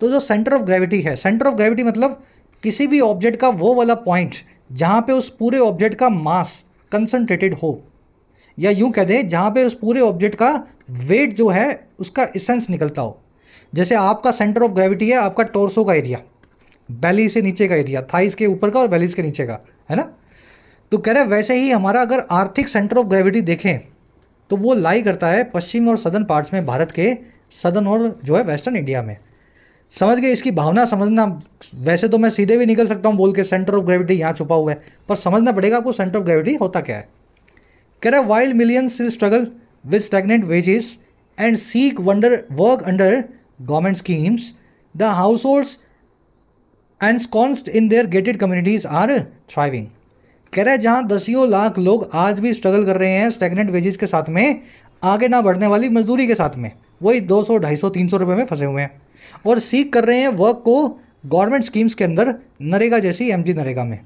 तो जो सेंटर ऑफ ग्रेविटी है सेंटर ऑफ ग्रेविटी मतलब किसी भी ऑब्जेक्ट का वो वाला पॉइंट जहाँ पे उस पूरे ऑब्जेक्ट का मास कंसनट्रेटेड हो या यूँ कह दें जहाँ पे उस पूरे ऑब्जेक्ट का वेट जो है उसका इसेंस निकलता हो जैसे आपका सेंटर ऑफ ग्रेविटी है आपका टोर्सो का एरिया बैली से नीचे का एरिया थाइस के ऊपर का और बैलीस के नीचे का है ना तो कह रहे वैसे ही हमारा अगर आर्थिक सेंटर ऑफ ग्रेविटी देखें तो वो लाई करता है पश्चिम और सदन पार्ट्स में भारत के सदन और जो है वेस्टर्न इंडिया में समझ गए इसकी भावना समझना वैसे तो मैं सीधे भी निकल सकता हूँ बोल के सेंटर ऑफ ग्रेविटी यहाँ छुपा हुआ है पर समझना पड़ेगा आपको सेंटर ऑफ ग्रेविटी होता क्या है कह रहा है while million still struggle with stagnant wages and seek wonder work under government schemes the households ensconced in their gated communities are thriving कह रहे हैं जहाँ दसियों लाख लोग आज भी स्ट्रगल कर रहे हैं स्टेगनेंट वेजेस के साथ में आगे ना बढ़ने वाली मजदूरी के साथ में वही दो सौ ढाई सौ तीन सौ रुपये में फंसे हुए हैं और सीख कर रहे हैं वर्क को गवर्नमेंट स्कीम्स के अंदर नरेगा जैसी एम जी नरेगा में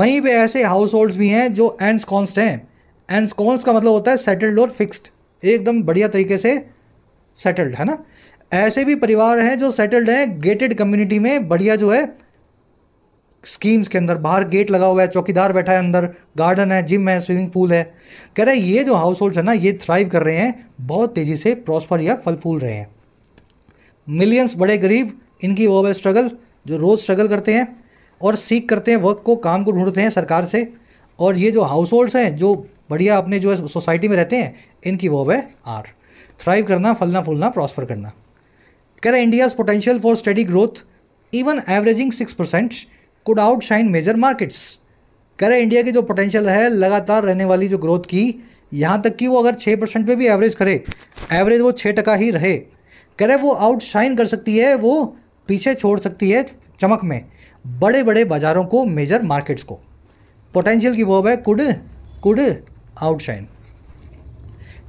वहीं पे ऐसे हाउस होल्ड्स भी हैं जो एंड कॉन्स्ट हैं एंड स्कोन्स का मतलब होता है सेटल्ड और फिक्स्ड एकदम बढ़िया तरीके से सेटल्ड है ना ऐसे भी परिवार हैं जो सेटल्ड हैं गेटेड कम्युनिटी में बढ़िया जो है स्कीम्स के अंदर बाहर गेट लगा हुआ है चौकीदार बैठा है अंदर गार्डन है जिम है स्विमिंग पूल है कह रहे हैं ये जो हाउस होल्ड्स है ना ये थ्राइव कर रहे हैं बहुत तेज़ी से प्रॉस्पर या फल फूल रहे हैं मिलियंस बड़े गरीब इनकी वो है स्ट्रगल जो रोज़ स्ट्रगल करते हैं और सीख करते हैं वर्क को काम को ढूंढते हैं सरकार से और ये जो हाउस होल्ड्स हैं जो बढ़िया अपने जो है सोसाइटी में रहते हैं इनकी वो है आर थ्राइव करना फलना फूलना प्रॉस्पर करना रहे India's potential for steady growth even averaging six percent could outshine major markets रहे इंडिया की जो पोटेंशियल है लगातार रहने वाली जो ग्रोथ की यहाँ तक कि वो अगर छः परसेंट पर भी एवरेज करे एवरेज वो छः टका ही रहे करे वो आउट शाइन कर सकती है वो पीछे छोड़ सकती है चमक में बड़े बड़े बाज़ारों को मेजर मार्केट्स को पोटेंशियल की वो है could could outshine.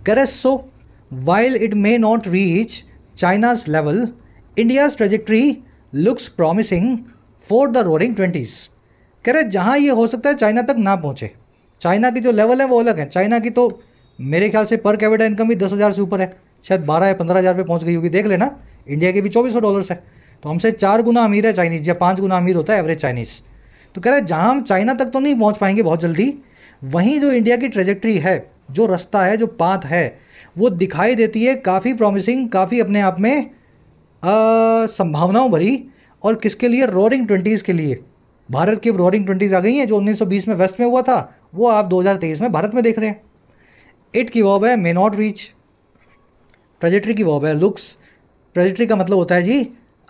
Correct, so while it may not reach China's level, India's trajectory looks promising for the roaring twenties कह रहे जहाँ ये हो सकता है चाइना तक ना पहुँचे चाइना की जो लेवल है वो अलग है चाइना की तो मेरे ख्याल से पर कैपिटा इनकम भी दस हज़ार से ऊपर है शायद बारह या पंद्रह हज़ार पर पहुँच गई होगी देख लेना इंडिया के भी चौबीस सौ डॉलर्स है तो हमसे चार गुना अमीर है चाइनीज़ या पाँच गुना अमीर होता है एवरेज चाइनीज़ तो कह रहे हैं जहाँ हम चाइना तक तो नहीं पहुँच पाएंगे बहुत जल्दी वहीं जो इंडिया की ट्रेजेक्ट्री है जो रास्ता है जो पाथ है वो दिखाई देती है काफ़ी प्रॉमिसिंग काफ़ी अपने आप में आ, संभावनाओं भरी और किसके लिए रोरिंग ट्वेंटीज़ के लिए भारत की रोरिंग ट्वेंटीज़ आ गई हैं जो 1920 में वेस्ट में हुआ था वो आप 2023 में भारत में देख रहे हैं इट की वॉब है मे नॉट रीच ट्रेजेक्ट्री की वॉब है लुक्स ट्रेजेक्ट्री का मतलब होता है जी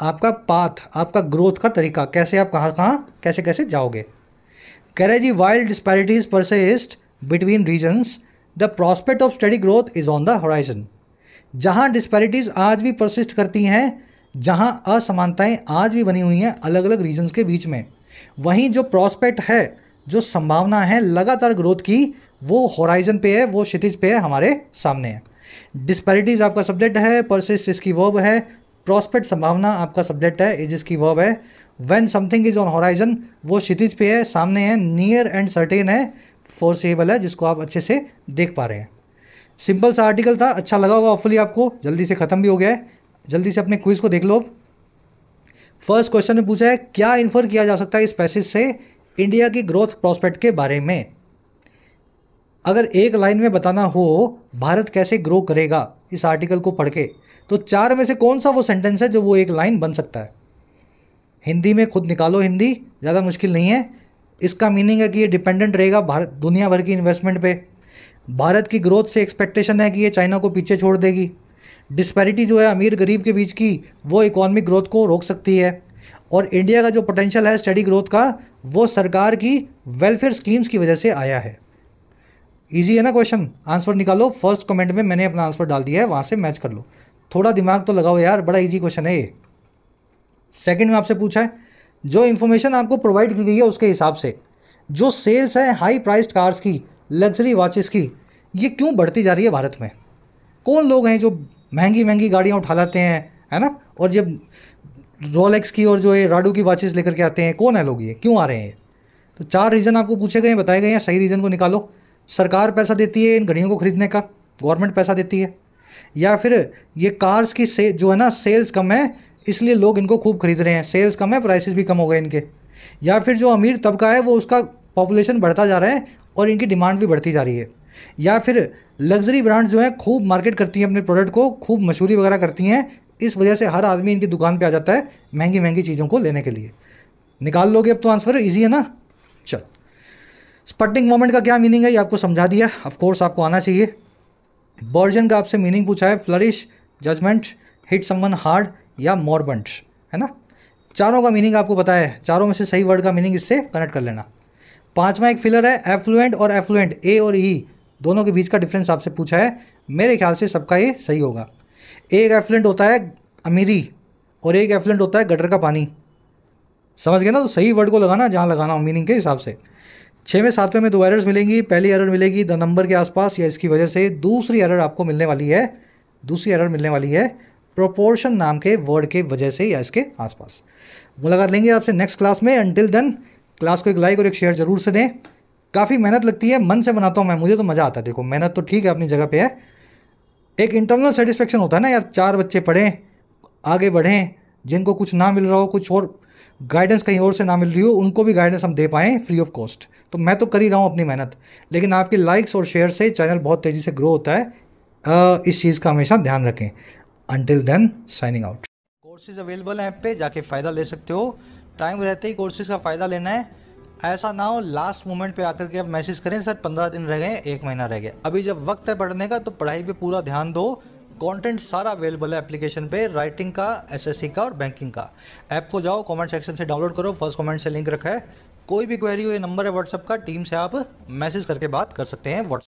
आपका पाथ आपका ग्रोथ का तरीका कैसे आप कहाँ कहाँ कैसे कैसे जाओगे Karaji while disparities persist between regions, the prospect of steady growth is on the horizon. जहाँ डिस्पैरिटीज़ आज भी परसिस्ट करती हैं जहाँ असमानताएँ आज भी बनी हुई हैं अलग अलग रीजन्स के बीच में वहीं जो प्रॉस्पेक्ट है जो संभावना है लगातार ग्रोथ की वो होराइजन पे है वो क्षितिज पे है हमारे सामने है डिस्पैरिटीज़ आपका सब्जेक्ट है परसिस्ट इसकी वर्ब है प्रॉस्पेक्ट संभावना आपका सब्जेक्ट है जिसकी वर्ब है when something is on horizon वो क्षितिज पे है सामने है नियर एंड सर्टेन है फोर्सेबल है जिसको आप अच्छे से देख पा रहे हैं सिंपल सा आर्टिकल था अच्छा लगा होगा ऑफली आपको जल्दी से ख़त्म भी हो गया है जल्दी से अपने क्विज़ को देख लो फर्स्ट क्वेश्चन में पूछा है क्या इन्फर किया जा सकता है इस पैसेज से इंडिया की ग्रोथ प्रॉस्पेक्ट के बारे में अगर एक लाइन में बताना हो भारत कैसे ग्रो करेगा इस आर्टिकल को पढ़ के तो चार में से कौन सा वो सेंटेंस है जो वो एक लाइन बन सकता है हिंदी में खुद निकालो हिंदी ज़्यादा मुश्किल नहीं है इसका मीनिंग है कि ये डिपेंडेंट रहेगा भारत दुनिया भर की इन्वेस्टमेंट पे भारत की ग्रोथ से एक्सपेक्टेशन है कि ये चाइना को पीछे छोड़ देगी डिस्पैरिटी जो है अमीर गरीब के बीच की वो इकोनॉमिक ग्रोथ को रोक सकती है और इंडिया का जो पोटेंशियल है स्टडी ग्रोथ का वो सरकार की वेलफेयर स्कीम्स की वजह से आया है ईजी है ना क्वेश्चन आंसर निकालो फर्स्ट कमेंट में मैंने अपना आंसर डाल दिया है वहाँ से मैच कर लो थोड़ा दिमाग तो लगाओ यार बड़ा इजी क्वेश्चन है ये सेकंड में आपसे पूछा है जो इन्फॉर्मेशन आपको प्रोवाइड की गई है उसके हिसाब से जो सेल्स है हाई प्राइस्ड कार्स की लग्जरी वॉचेस की ये क्यों बढ़ती जा रही है भारत में कौन लोग हैं जो महंगी महंगी गाड़ियाँ उठा लाते हैं है ना और जब रोलेक्स की और जो ये राडू की वॉचेस लेकर के आते हैं कौन है लोग ये क्यों आ रहे हैं तो चार रीज़न आपको पूछे गए हैं बताए गए हैं सही रीज़न को निकालो सरकार पैसा देती है इन घड़ियों को खरीदने का गवर्नमेंट पैसा देती है या फिर ये कार्स की से जो है ना सेल्स कम है इसलिए लोग इनको खूब खरीद रहे हैं सेल्स कम है प्राइसेस भी कम हो गए इनके या फिर जो अमीर तबका है वो उसका पॉपुलेशन बढ़ता जा रहा है और इनकी डिमांड भी बढ़ती जा रही है या फिर लग्जरी ब्रांड जो है खूब मार्केट करती हैं अपने प्रोडक्ट को खूब मशहूरी वगैरह करती हैं इस वजह से हर आदमी इनकी दुकान पर आ जाता है महंगी महंगी चीज़ों को लेने के लिए निकाल लोगे अब तो आंसर ईजी है ना चलो स्पटिंग मोमेंट का क्या मीनिंग है ये आपको समझा दिया ऑफ कोर्स आपको आना चाहिए वर्जन का आपसे मीनिंग पूछा है flourish judgment hit someone hard या मोरबंट है ना चारों का मीनिंग आपको पता है चारों में से सही वर्ड का मीनिंग इससे कनेक्ट कर लेना पांचवा एक फिलर है एफ्लुएंट और एफ्लुएंट ए और ई e, दोनों के बीच का डिफरेंस आपसे पूछा है मेरे ख्याल से सबका ये सही होगा एक एफ्लुएंट होता है अमीरी और एक एफ्लुएंट होता है गटर का पानी समझ गए ना तो सही वर्ड को लगाना जहाँ लगाना हो मीनिंग के हिसाब से छः सातवें में दो एरर्स मिलेंगी पहली एरर मिलेगी द नंबर के आसपास या इसकी वजह से दूसरी एरर आपको मिलने वाली है दूसरी एरर मिलने वाली है प्रोपोर्शन नाम के वर्ड के वजह से या इसके आसपास मुलाकात लेंगे आपसे नेक्स्ट क्लास में अनटिल देन क्लास को एक लाइक और एक शेयर जरूर से दें काफ़ी मेहनत लगती है मन से बनाता हूँ मैं मुझे तो मज़ा आता है देखो मेहनत तो ठीक है अपनी जगह पर है एक इंटरनल सेटिस्फेक्शन होता है ना यार चार बच्चे पढ़ें आगे बढ़ें जिनको कुछ ना मिल रहा हो कुछ और गाइडेंस कहीं और से ना मिल रही हो उनको भी गाइडेंस हम दे पाएँ फ्री ऑफ कॉस्ट तो मैं तो कर ही रहा हूँ अपनी मेहनत लेकिन आपके लाइक्स और शेयर से चैनल बहुत तेज़ी से ग्रो होता है इस चीज़ का हमेशा ध्यान रखें until then signing out courses available हैं ऐप पे जाके फ़ायदा ले सकते हो टाइम रहते ही कोर्सेज का फ़ायदा लेना है ऐसा ना हो लास्ट मोमेंट पे आकर के आप मैसेज करें सर पंद्रह दिन रह गए एक महीना रह गया अभी जब वक्त है पढ़ने का तो पढ़ाई पे पूरा ध्यान दो कंटेंट सारा अवेलेबल है एप्लीकेशन पे राइटिंग का एसएससी का और बैंकिंग का ऐप को जाओ कमेंट सेक्शन से डाउनलोड करो फर्स्ट कमेंट से लिंक रखा है कोई भी क्वेरी हो ये नंबर है व्हाट्सअप का टीम से आप मैसेज करके बात कर सकते हैं व्हाट्सअप